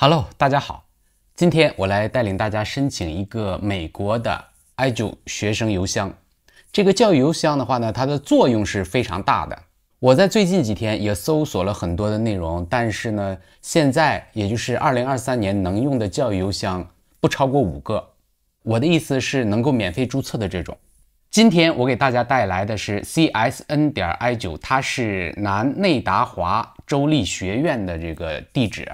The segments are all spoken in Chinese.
Hello，大家好，今天我来带领大家申请一个美国的 i9 学生邮箱。这个教育邮箱的话呢，它的作用是非常大的。我在最近几天也搜索了很多的内容，但是呢，现在也就是2023年能用的教育邮箱不超过五个。我的意思是能够免费注册的这种。今天我给大家带来的是 csn 点 i9，它是南内达华州立学院的这个地址。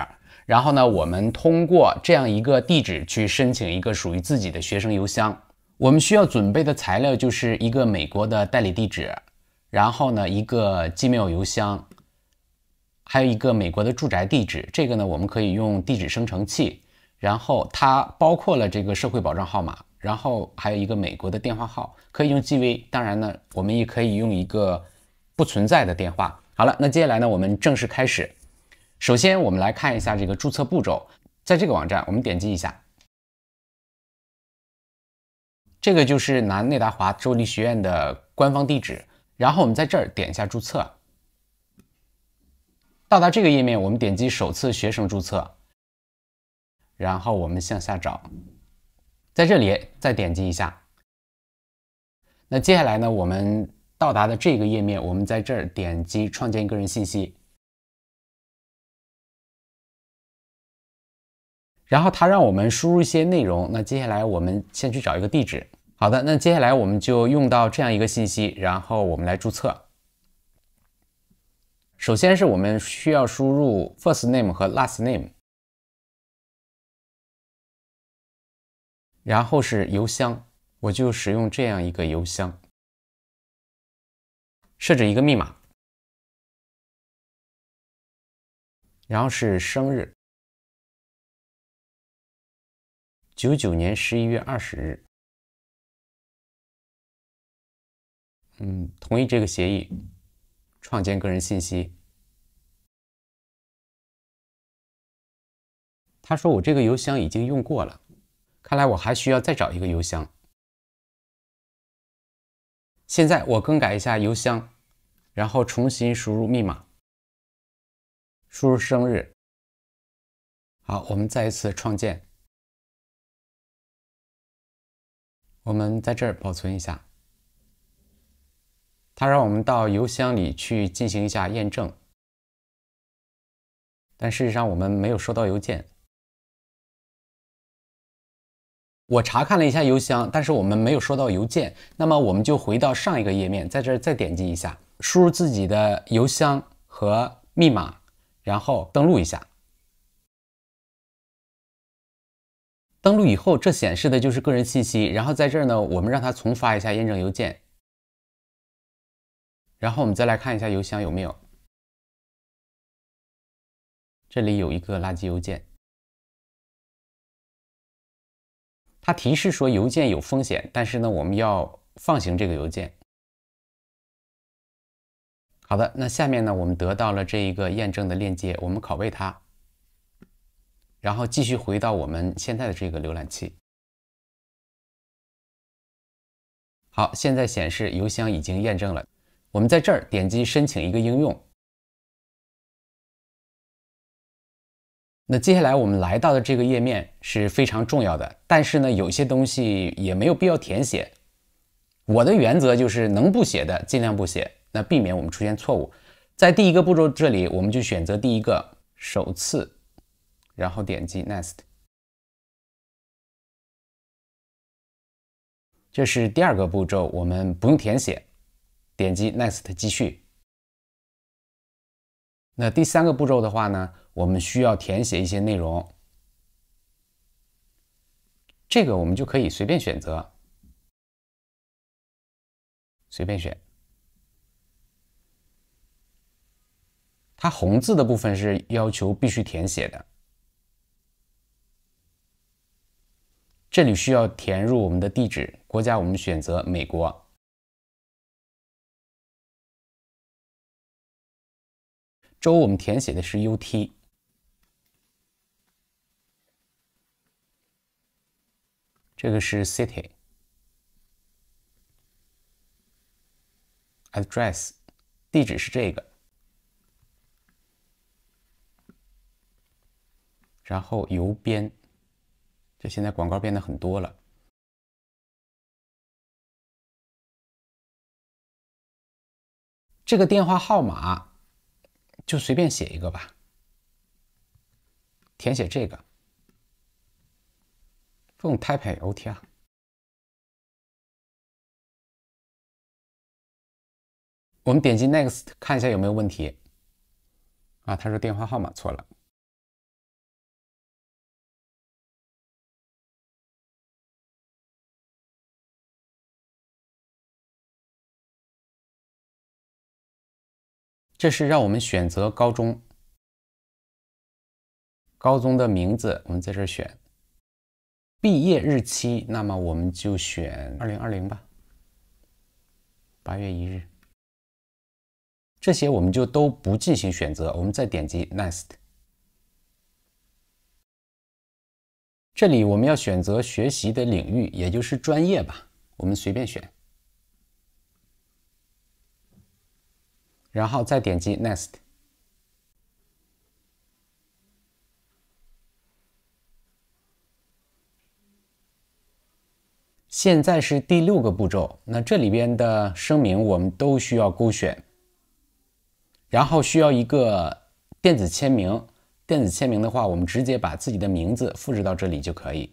然后呢，我们通过这样一个地址去申请一个属于自己的学生邮箱。我们需要准备的材料就是一个美国的代理地址，然后呢，一个 Gmail 邮箱，还有一个美国的住宅地址。这个呢，我们可以用地址生成器。然后它包括了这个社会保障号码，然后还有一个美国的电话号，可以用 GV。当然呢，我们也可以用一个不存在的电话。好了，那接下来呢，我们正式开始。首先，我们来看一下这个注册步骤。在这个网站，我们点击一下，这个就是南内达华州立学院的官方地址。然后我们在这儿点一下注册，到达这个页面，我们点击首次学生注册。然后我们向下找，在这里再点击一下。那接下来呢，我们到达的这个页面，我们在这儿点击创建个人信息。然后他让我们输入一些内容，那接下来我们先去找一个地址。好的，那接下来我们就用到这样一个信息，然后我们来注册。首先是我们需要输入 first name 和 last name，然后是邮箱，我就使用这样一个邮箱，设置一个密码，然后是生日。九九年十一月二十日，嗯，同意这个协议，创建个人信息。他说：“我这个邮箱已经用过了，看来我还需要再找一个邮箱。”现在我更改一下邮箱，然后重新输入密码，输入生日。好，我们再一次创建。我们在这儿保存一下。他让我们到邮箱里去进行一下验证，但事实上我们没有收到邮件。我查看了一下邮箱，但是我们没有收到邮件。那么我们就回到上一个页面，在这儿再点击一下，输入自己的邮箱和密码，然后登录一下。登录以后，这显示的就是个人信息。然后在这儿呢，我们让他重发一下验证邮件。然后我们再来看一下邮箱有没有，这里有一个垃圾邮件。它提示说邮件有风险，但是呢，我们要放行这个邮件。好的，那下面呢，我们得到了这一个验证的链接，我们拷贝它。然后继续回到我们现在的这个浏览器。好，现在显示邮箱已经验证了。我们在这儿点击申请一个应用。那接下来我们来到的这个页面是非常重要的，但是呢，有些东西也没有必要填写。我的原则就是能不写的尽量不写，那避免我们出现错误。在第一个步骤这里，我们就选择第一个首次。然后点击 Next，这是第二个步骤，我们不用填写，点击 Next 继续。那第三个步骤的话呢，我们需要填写一些内容，这个我们就可以随便选择，随便选。它红字的部分是要求必须填写的。这里需要填入我们的地址，国家我们选择美国，州我们填写的是 UT，这个是 City，Address 地址是这个，然后邮编。就现在广告变得很多了。这个电话号码就随便写一个吧，填写这个。用 type O T R。我们点击 Next 看一下有没有问题。啊，他说电话号码错了。这是让我们选择高中，高中的名字我们在这选，毕业日期那么我们就选二零二零吧，八月一日，这些我们就都不进行选择，我们再点击 Next。这里我们要选择学习的领域，也就是专业吧，我们随便选。然后再点击 Next。现在是第六个步骤，那这里边的声明我们都需要勾选，然后需要一个电子签名。电子签名的话，我们直接把自己的名字复制到这里就可以。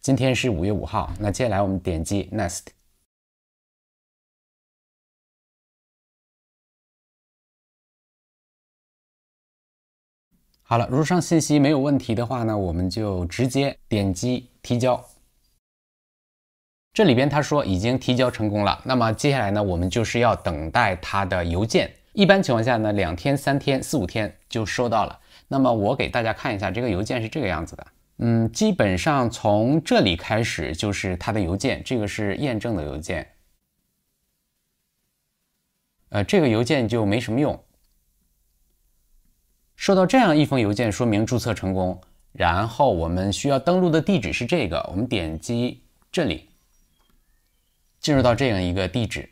今天是五月五号，那接下来我们点击 Next。好了，如上信息没有问题的话呢，我们就直接点击提交。这里边他说已经提交成功了。那么接下来呢，我们就是要等待他的邮件。一般情况下呢，两天、三天、四五天就收到了。那么我给大家看一下这个邮件是这个样子的。嗯，基本上从这里开始就是他的邮件，这个是验证的邮件。呃，这个邮件就没什么用。收到这样一封邮件，说明注册成功。然后我们需要登录的地址是这个，我们点击这里，进入到这样一个地址。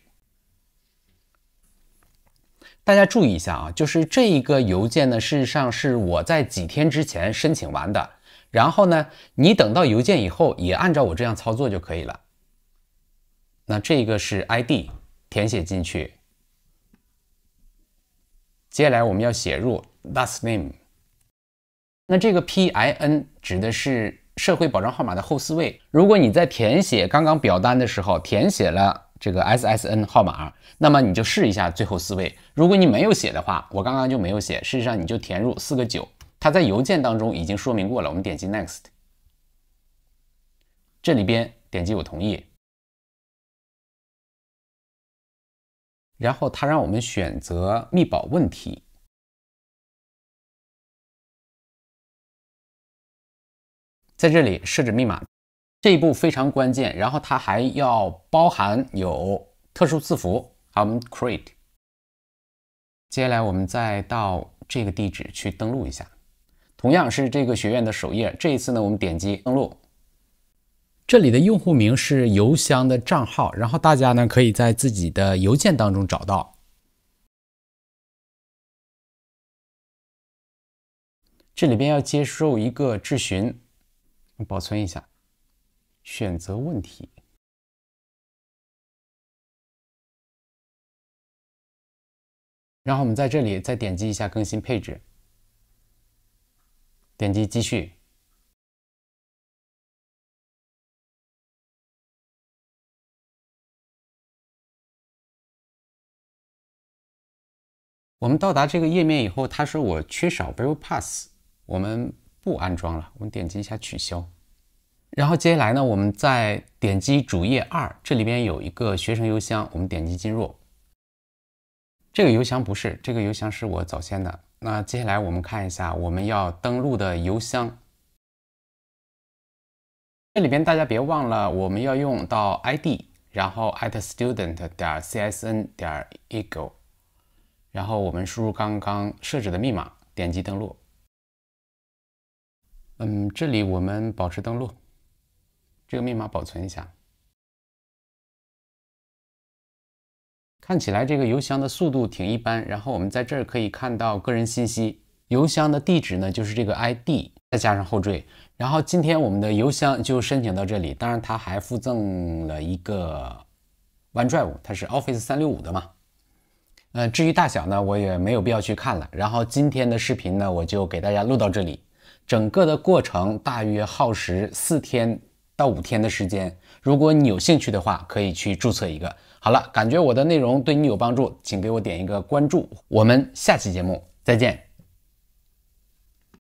大家注意一下啊，就是这一个邮件呢，事实上是我在几天之前申请完的。然后呢，你等到邮件以后，也按照我这样操作就可以了。那这个是 ID，填写进去。接下来我们要写入 last name。那这个 PIN 指的是社会保障号码的后四位。如果你在填写刚刚表单的时候填写了这个 SSN 号码，那么你就试一下最后四位。如果你没有写的话，我刚刚就没有写。事实上，你就填入四个九。它在邮件当中已经说明过了。我们点击 Next，这里边点击我同意。然后它让我们选择密保问题，在这里设置密码，这一步非常关键。然后它还要包含有特殊字符。好，我们 create。接下来我们再到这个地址去登录一下，同样是这个学院的首页。这一次呢，我们点击登录。这里的用户名是邮箱的账号，然后大家呢可以在自己的邮件当中找到。这里边要接受一个质询，保存一下，选择问题，然后我们在这里再点击一下更新配置，点击继续。我们到达这个页面以后，它说我缺少 v i e o p a s s 我们不安装了，我们点击一下取消。然后接下来呢，我们再点击主页二，这里边有一个学生邮箱，我们点击进入。这个邮箱不是，这个邮箱是我早先的。那接下来我们看一下我们要登录的邮箱，这里边大家别忘了我们要用到 id，然后 at student 点 csn 点 ego。然后我们输入刚刚设置的密码，点击登录。嗯，这里我们保持登录，这个密码保存一下。看起来这个邮箱的速度挺一般。然后我们在这儿可以看到个人信息，邮箱的地址呢就是这个 ID 再加上后缀。然后今天我们的邮箱就申请到这里，当然它还附赠了一个 OneDrive，它是 Office 三六五的嘛。呃，至于大小呢，我也没有必要去看了。然后今天的视频呢，我就给大家录到这里。整个的过程大约耗时四天到五天的时间。如果你有兴趣的话，可以去注册一个。好了，感觉我的内容对你有帮助，请给我点一个关注。我们下期节目再见。